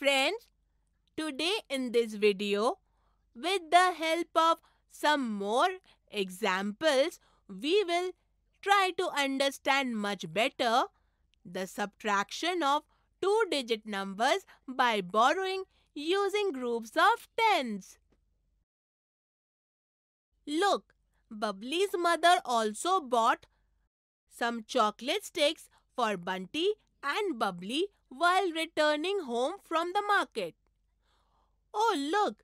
Friends, today in this video, with the help of some more examples, we will try to understand much better the subtraction of two-digit numbers by borrowing using groups of tens. Look, Bubbly's mother also bought some chocolate sticks for Bunty and Bubbly while returning home from the market. Oh, look!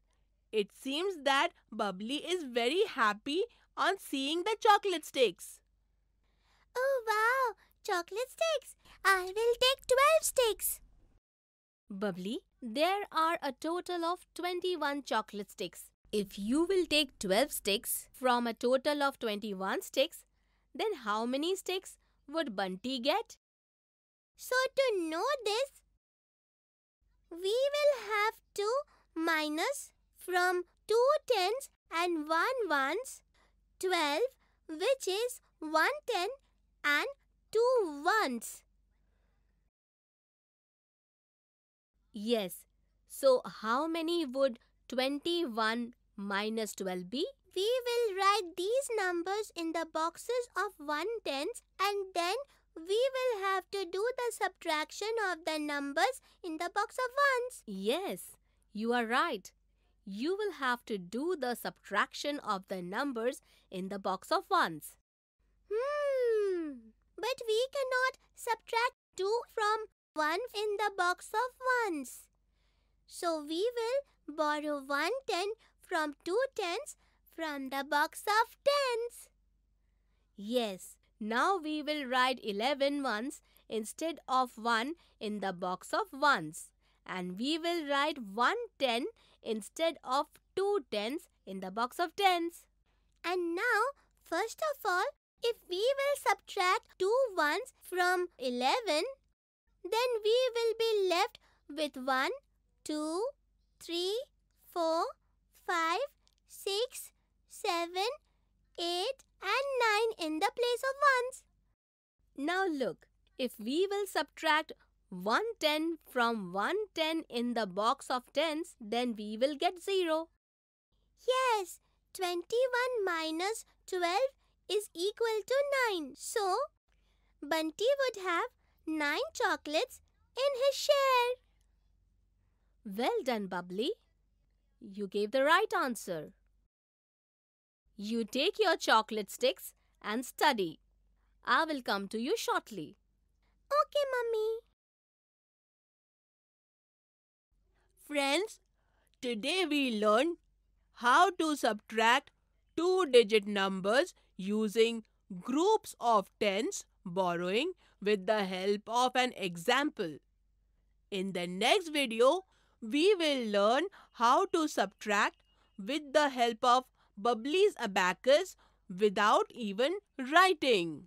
It seems that Bubbly is very happy on seeing the chocolate sticks. Oh, wow! Chocolate sticks! I will take 12 sticks. Bubbly, there are a total of 21 chocolate sticks. If you will take 12 sticks from a total of 21 sticks, then how many sticks would Bunty get? So to know this, we will have to minus from 2 tens and 1 ones, 12 which is 1 ten and 2 ones. Yes, so how many would 21 minus 12 be? We will write these numbers in the boxes of 1 tens and then we will have to do the subtraction of the numbers in the box of ones. Yes, you are right. You will have to do the subtraction of the numbers in the box of ones. Hmm, but we cannot subtract 2 from 1 in the box of ones. So we will borrow 1 ten from 2 tens from the box of tens. Yes, now we will write 11 ones instead of 1 in the box of ones. And we will write 1 10 instead of 2 tens in the box of tens. And now, first of all, if we will subtract 2 ones from 11, then we will be left with 1, 2, 3, Now look, if we will subtract 110 from 110 in the box of tens, then we will get 0. Yes, 21 minus 12 is equal to 9. So, Bunty would have 9 chocolates in his share. Well done, Bubbly. You gave the right answer. You take your chocolate sticks and study. I will come to you shortly. Okay, Mummy. Friends, today we learned how to subtract two-digit numbers using groups of tens borrowing with the help of an example. In the next video, we will learn how to subtract with the help of Bubbly's abacus without even writing.